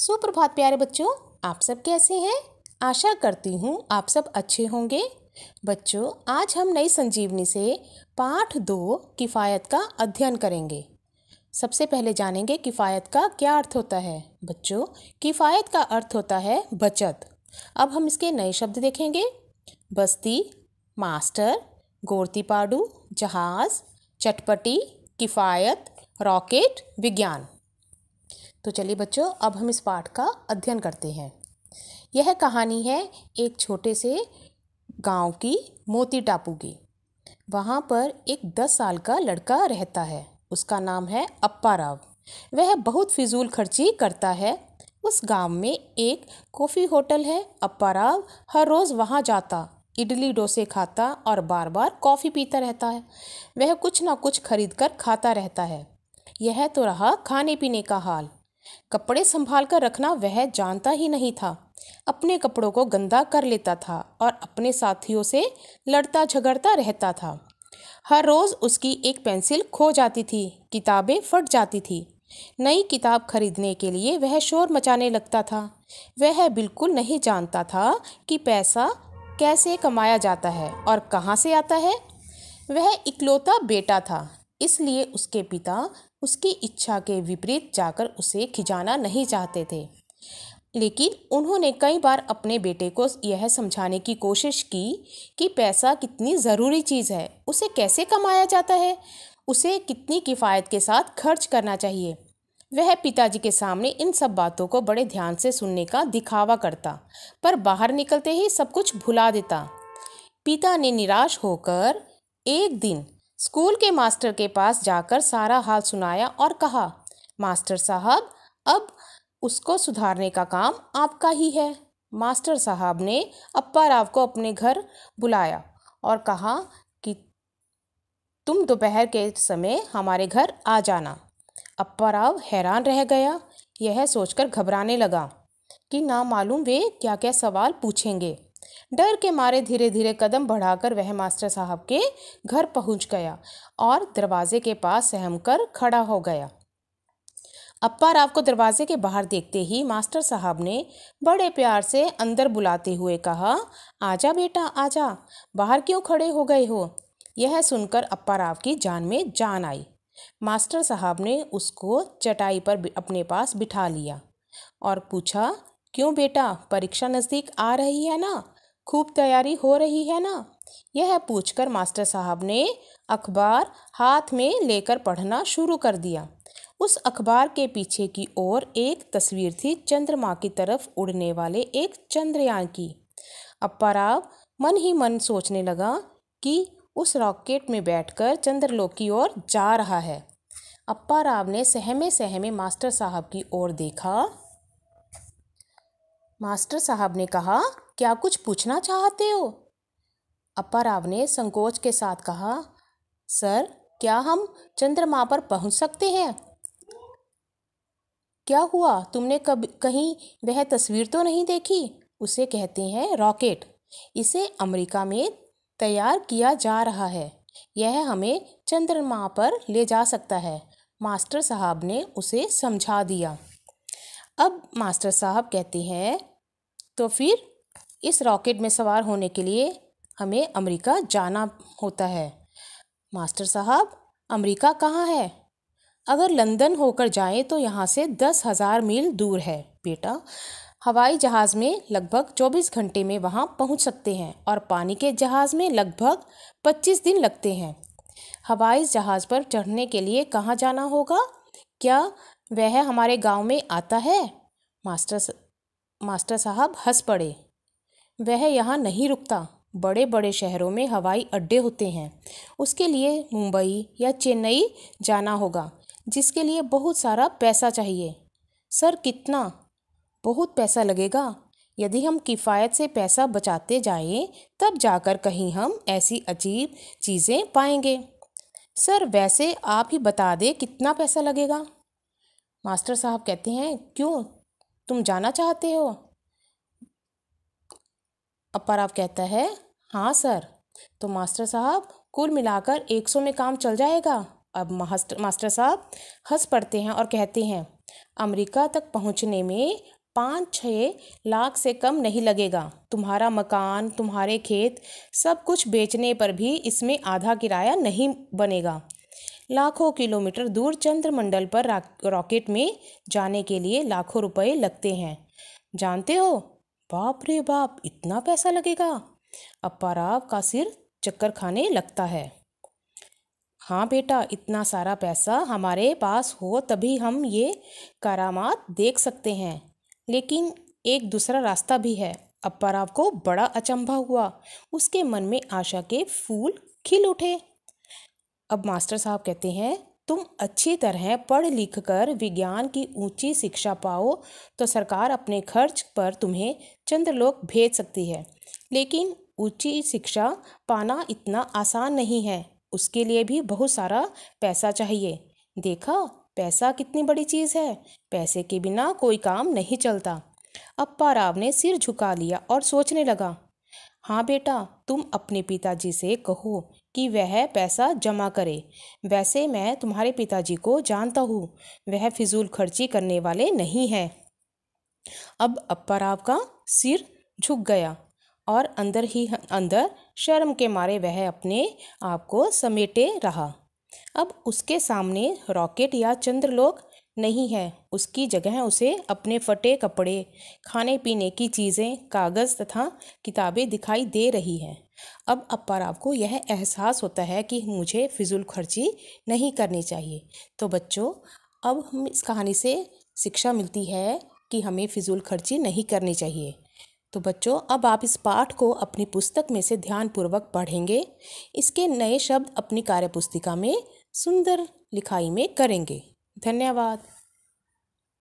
सुप्रभात प्यारे बच्चों आप सब कैसे हैं आशा करती हूँ आप सब अच्छे होंगे बच्चों आज हम नई संजीवनी से पाठ दो किफ़ायत का अध्ययन करेंगे सबसे पहले जानेंगे किफ़ायत का क्या अर्थ होता है बच्चों किफ़ायत का अर्थ होता है बचत अब हम इसके नए शब्द देखेंगे बस्ती मास्टर गोरती पाडू जहाज़ चटपटी किफ़ायत रॉकेट विज्ञान तो चलिए बच्चों अब हम इस पाठ का अध्ययन करते हैं यह कहानी है एक छोटे से गांव की मोती टापू की वहाँ पर एक दस साल का लड़का रहता है उसका नाम है अप्पा राव वह बहुत फिजूल खर्ची करता है उस गांव में एक कॉफ़ी होटल है अप्पा राव हर रोज़ वहाँ जाता इडली डोसे खाता और बार बार कॉफ़ी पीता रहता है वह कुछ ना कुछ खरीद कर खाता रहता है यह तो रहा खाने पीने का हाल कपड़े संभाल कर रखना वह जानता ही नहीं था अपने कपड़ों को गंदा कर लेता था और अपने साथियों से लड़ता झगड़ता रहता था हर रोज़ उसकी एक पेंसिल खो जाती थी किताबें फट जाती थी नई किताब खरीदने के लिए वह शोर मचाने लगता था वह बिल्कुल नहीं जानता था कि पैसा कैसे कमाया जाता है और कहाँ से आता है वह इकलौता बेटा था इसलिए उसके पिता उसकी इच्छा के विपरीत जाकर उसे खिजाना नहीं चाहते थे लेकिन उन्होंने कई बार अपने बेटे को यह समझाने की कोशिश की कि पैसा कितनी ज़रूरी चीज़ है उसे कैसे कमाया जाता है उसे कितनी किफ़ायत के साथ खर्च करना चाहिए वह पिताजी के सामने इन सब बातों को बड़े ध्यान से सुनने का दिखावा करता पर बाहर निकलते ही सब कुछ भुला देता पिता ने निराश होकर एक दिन स्कूल के मास्टर के पास जाकर सारा हाल सुनाया और कहा मास्टर साहब अब उसको सुधारने का काम आपका ही है मास्टर साहब ने अप्पा राव को अपने घर बुलाया और कहा कि तुम दोपहर के समय हमारे घर आ जाना अप्पा राव हैरान रह गया यह सोचकर घबराने लगा कि ना मालूम वे क्या क्या सवाल पूछेंगे डर के मारे धीरे धीरे कदम बढ़ाकर वह मास्टर साहब के घर पहुंच गया और दरवाजे के पास सहम कर खड़ा हो गया अप्पा राव को दरवाजे के बाहर देखते ही मास्टर साहब ने बड़े प्यार से अंदर बुलाते हुए कहा आजा बेटा आजा बाहर क्यों खड़े हो गए हो यह सुनकर अप्पा राव की जान में जान आई मास्टर साहब ने उसको चटाई पर अपने पास बिठा लिया और पूछा क्यों बेटा परीक्षा नज़दीक आ रही है ना खूब तैयारी हो रही है ना यह पूछकर मास्टर साहब ने अखबार हाथ में लेकर पढ़ना शुरू कर दिया उस अखबार के पीछे की ओर एक तस्वीर थी चंद्रमा की तरफ उड़ने वाले एक चंद्रयान की अप्पा राव मन ही मन सोचने लगा कि उस रॉकेट में बैठकर चंद्रलोक की ओर जा रहा है अप्पा राव ने सहमे सहमे मास्टर साहब की ओर देखा मास्टर साहब ने कहा क्या कुछ पूछना चाहते हो अपा राव ने संकोच के साथ कहा सर क्या हम चंद्रमा पर पहुंच सकते हैं क्या हुआ तुमने कब कहीं वह तस्वीर तो नहीं देखी उसे कहते हैं रॉकेट इसे अमेरिका में तैयार किया जा रहा है यह हमें चंद्रमा पर ले जा सकता है मास्टर साहब ने उसे समझा दिया अब मास्टर साहब कहते हैं तो फिर इस रॉकेट में सवार होने के लिए हमें अमेरिका जाना होता है मास्टर साहब अमेरिका कहाँ है अगर लंदन होकर जाएं तो यहाँ से दस हज़ार मील दूर है बेटा हवाई जहाज़ में लगभग चौबीस घंटे में वहाँ पहुँच सकते हैं और पानी के जहाज़ में लगभग पच्चीस दिन लगते हैं हवाई जहाज़ पर चढ़ने के लिए कहाँ जाना होगा क्या वह हमारे गांव में आता है मास्टर मास्टर साहब हंस पड़े वह यहाँ नहीं रुकता बड़े बड़े शहरों में हवाई अड्डे होते हैं उसके लिए मुंबई या चेन्नई जाना होगा जिसके लिए बहुत सारा पैसा चाहिए सर कितना बहुत पैसा लगेगा यदि हम किफ़ायत से पैसा बचाते जाएं तब जाकर कहीं हम ऐसी अजीब चीज़ें पाएंगे सर वैसे आप ही बता दें कितना पैसा लगेगा मास्टर साहब कहते हैं क्यों तुम जाना चाहते हो अपर आप कहता है हाँ सर तो मास्टर साहब कुल मिलाकर एक सौ में काम चल जाएगा अब मास्टर मास्टर साहब हंस पड़ते हैं और कहते हैं अमेरिका तक पहुंचने में पाँच छः लाख से कम नहीं लगेगा तुम्हारा मकान तुम्हारे खेत सब कुछ बेचने पर भी इसमें आधा किराया नहीं बनेगा लाखों किलोमीटर दूर चंद्रमंडल पर रॉकेट में जाने के लिए लाखों रुपए लगते हैं जानते हो बाप रे बाप इतना पैसा लगेगा अपाराव राव का सिर चक्कर खाने लगता है हाँ बेटा इतना सारा पैसा हमारे पास हो तभी हम ये करामात देख सकते हैं लेकिन एक दूसरा रास्ता भी है अपाराव राव को बड़ा अचंभा हुआ उसके मन में आशा के फूल खिल उठे अब मास्टर साहब कहते हैं तुम अच्छी तरह पढ़ लिख कर विज्ञान की ऊंची शिक्षा पाओ तो सरकार अपने खर्च पर तुम्हें चंद्रलोक भेज सकती है लेकिन ऊंची शिक्षा पाना इतना आसान नहीं है उसके लिए भी बहुत सारा पैसा चाहिए देखा पैसा कितनी बड़ी चीज़ है पैसे के बिना कोई काम नहीं चलता अप्पा राव ने सिर झुका लिया और सोचने लगा हाँ बेटा तुम अपने पिताजी से कहो कि वह पैसा जमा करे वैसे मैं तुम्हारे पिताजी को जानता हूँ वह फिजूल खर्ची करने वाले नहीं हैं अब अपर का सिर झुक गया और अंदर ही अंदर शर्म के मारे वह अपने आप को समेटे रहा अब उसके सामने रॉकेट या चंद्रलोक नहीं है उसकी जगह उसे अपने फटे कपड़े खाने पीने की चीज़ें कागज़ तथा किताबें दिखाई दे रही हैं अब अपार राव को यह एहसास होता है कि मुझे फिजूल खर्ची नहीं करनी चाहिए तो बच्चों अब हम इस कहानी से शिक्षा मिलती है कि हमें फिजूल खर्ची नहीं करनी चाहिए तो बच्चों अब आप इस पाठ को अपनी पुस्तक में से ध्यानपूर्वक पढ़ेंगे इसके नए शब्द अपनी कार्यपुस्तिका में सुंदर लिखाई में करेंगे धन्यवाद